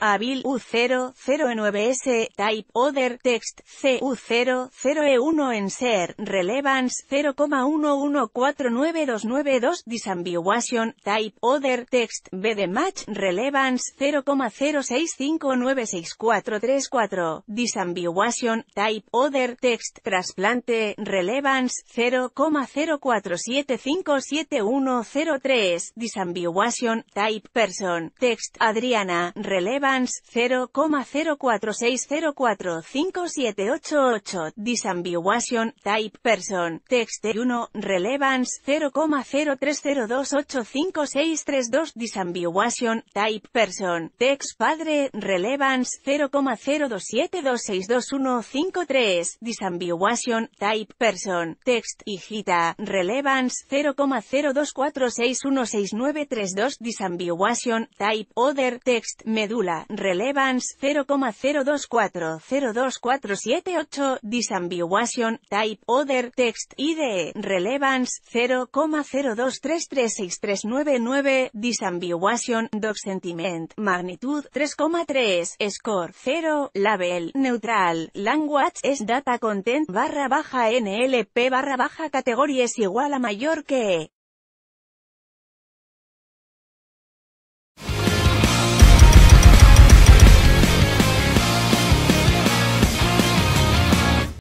Avil U009S Type Other Text CU00E1 e En Ser Relevance 0,1149292 Disambiguation Type Other Text B de Match Relevance 0,06596434 Disambiguation Type Other Text Trasplante Relevance 0,04757103 Disambiguation Type Person Text Adriana Relevance Evans, 0,046045788 Disambiguation, Type Person, Text 1, Relevance, 0,030285632 Disambiguation, Type Person, Text Padre, Relevance, 0,027262153, Disambiguation, Type Person, Text Hijita, Relevance, 0,024616932 Disambiguation, Type Other, Text Medula Relevance 0,02402478, Disambiguation, Type, Other, Text, IDE, Relevance 0,02336399 Disambiguation, Doc Sentiment, Magnitud 3,3, Score 0, Label, Neutral, Language es Data Content barra baja NLP barra baja categoría igual a mayor que